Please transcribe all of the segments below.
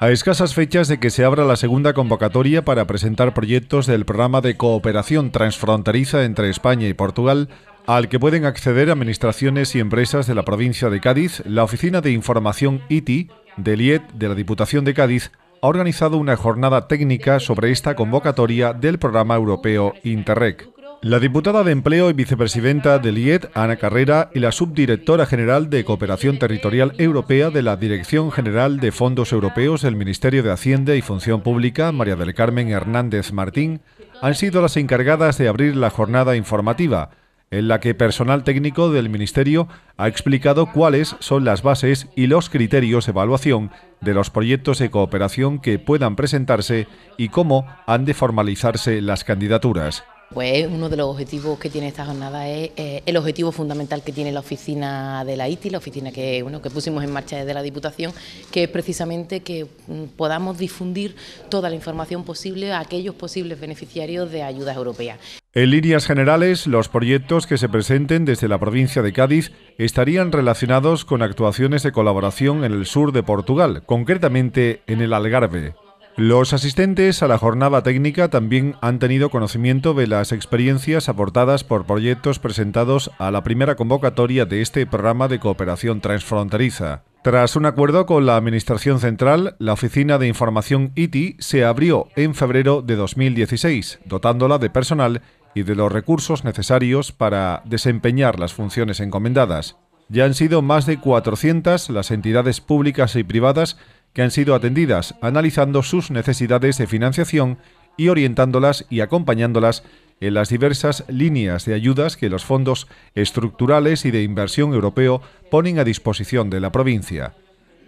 A escasas fechas de que se abra la segunda convocatoria para presentar proyectos del programa de cooperación transfronteriza entre España y Portugal, al que pueden acceder administraciones y empresas de la provincia de Cádiz, la Oficina de Información ITI del IET de la Diputación de Cádiz ha organizado una jornada técnica sobre esta convocatoria del programa europeo Interreg. La diputada de Empleo y vicepresidenta del IED, Ana Carrera, y la subdirectora general de Cooperación Territorial Europea de la Dirección General de Fondos Europeos del Ministerio de Hacienda y Función Pública, María del Carmen Hernández Martín, han sido las encargadas de abrir la jornada informativa, en la que personal técnico del Ministerio ha explicado cuáles son las bases y los criterios de evaluación de los proyectos de cooperación que puedan presentarse y cómo han de formalizarse las candidaturas. Pues, uno de los objetivos que tiene esta jornada es eh, el objetivo fundamental que tiene la oficina de la ITI, la oficina que, que pusimos en marcha desde la Diputación, que es precisamente que mm, podamos difundir toda la información posible a aquellos posibles beneficiarios de ayudas europeas. En líneas generales, los proyectos que se presenten desde la provincia de Cádiz estarían relacionados con actuaciones de colaboración en el sur de Portugal, concretamente en el Algarve. Los asistentes a la jornada técnica también han tenido conocimiento de las experiencias aportadas por proyectos presentados a la primera convocatoria de este programa de cooperación transfronteriza. Tras un acuerdo con la Administración Central, la Oficina de Información ITI se abrió en febrero de 2016, dotándola de personal y de los recursos necesarios para desempeñar las funciones encomendadas. Ya han sido más de 400 las entidades públicas y privadas que han sido atendidas, analizando sus necesidades de financiación y orientándolas y acompañándolas en las diversas líneas de ayudas que los fondos estructurales y de inversión europeo ponen a disposición de la provincia.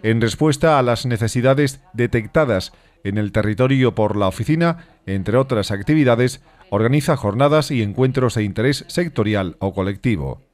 En respuesta a las necesidades detectadas en el territorio por la oficina, entre otras actividades, organiza jornadas y encuentros de interés sectorial o colectivo.